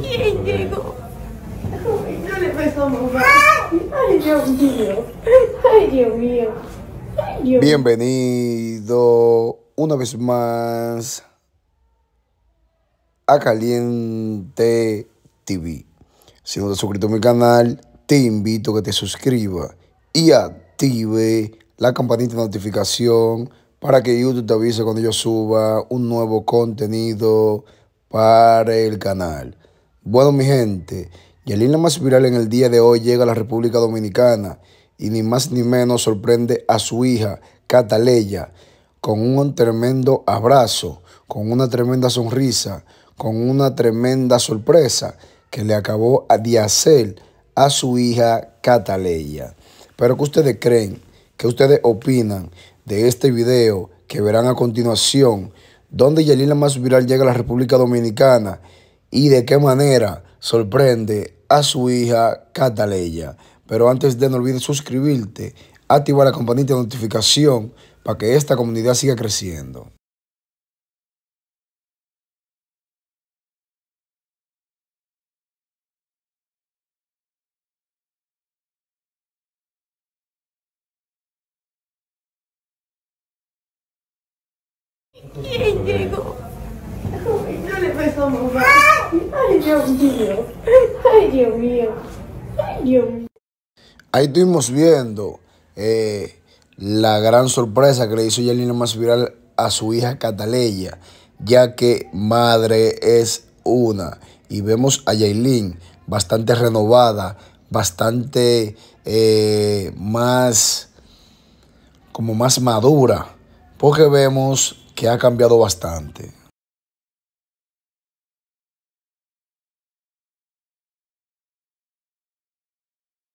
Bienvenido una vez más a Caliente TV. Si no te has suscrito a mi canal, te invito que te suscribas y active la campanita de notificación para que YouTube te avise cuando yo suba un nuevo contenido para el canal. Bueno, mi gente, Yalina más viral en el día de hoy llega a la República Dominicana y ni más ni menos sorprende a su hija, Cataleya, con un tremendo abrazo, con una tremenda sonrisa, con una tremenda sorpresa que le acabó de hacer a su hija, Cataleya. Pero ¿qué ustedes creen? ¿Qué ustedes opinan de este video que verán a continuación? dónde Yelila Más Viral llega a la República Dominicana y de qué manera sorprende a su hija Cataleya. Pero antes de no olvides suscribirte, activar la campanita de notificación para que esta comunidad siga creciendo. ¿Quién llegó? No le mamá. Ay, Dios mío. Ay, Dios mío. Ay, Dios mío. Ahí estuvimos viendo eh, la gran sorpresa que le hizo Yelena más viral a su hija Cataleya, ya que madre es una. Y vemos a Yailin bastante renovada, bastante eh, más, como más madura porque vemos que ha cambiado bastante.